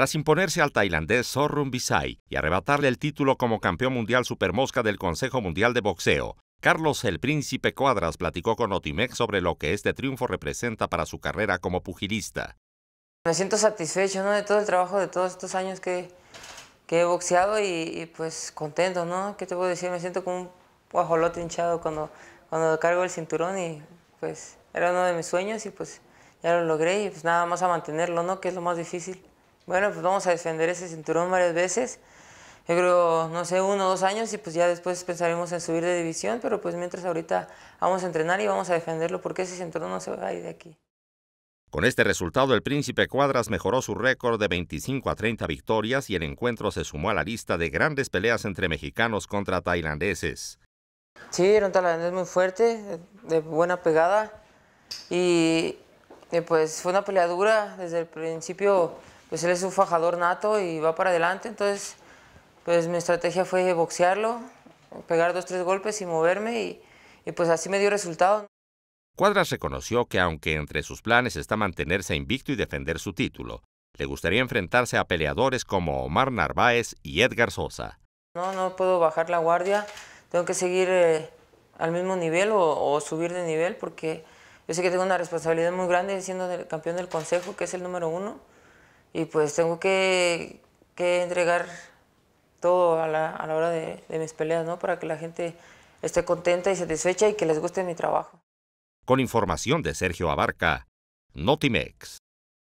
Tras imponerse al tailandés Sorum Bisai y arrebatarle el título como campeón mundial supermosca del Consejo Mundial de Boxeo, Carlos el Príncipe Cuadras platicó con Otimex sobre lo que este triunfo representa para su carrera como pugilista. Me siento satisfecho ¿no? de todo el trabajo de todos estos años que, que he boxeado y, pues contento, ¿no? ¿Qué te puedo decir? Me siento como un guajolote hinchado cuando, cuando cargo el cinturón y pues era uno de mis sueños y pues ya lo logré y pues nada más a mantenerlo, ¿no? Que es lo más difícil bueno, pues vamos a defender ese cinturón varias veces. Yo creo, no sé, uno o dos años y pues ya después pensaremos en subir de división, pero pues mientras ahorita vamos a entrenar y vamos a defenderlo porque ese cinturón no se va a ir de aquí. Con este resultado, el Príncipe Cuadras mejoró su récord de 25 a 30 victorias y el encuentro se sumó a la lista de grandes peleas entre mexicanos contra tailandeses. Sí, era un tailandés muy fuerte, de buena pegada y, y pues fue una pelea dura. Desde el principio pues él es un fajador nato y va para adelante, entonces pues mi estrategia fue boxearlo, pegar dos, tres golpes y moverme y, pues así me dio resultado. Cuadras reconoció que aunque entre sus planes está mantenerse invicto y defender su título, le gustaría enfrentarse a peleadores como Omar Narváez y Edgar Sosa. No, no puedo bajar la guardia, tengo que seguir eh, al mismo nivel o, o, subir de nivel porque yo sé que tengo una responsabilidad muy grande siendo el campeón del consejo, que es el número uno y pues tengo que, entregar todo a la, hora de, de, mis peleas, ¿no? Para que la gente esté contenta y satisfecha y que les guste mi trabajo. Con información de Sergio Abarca, Notimex.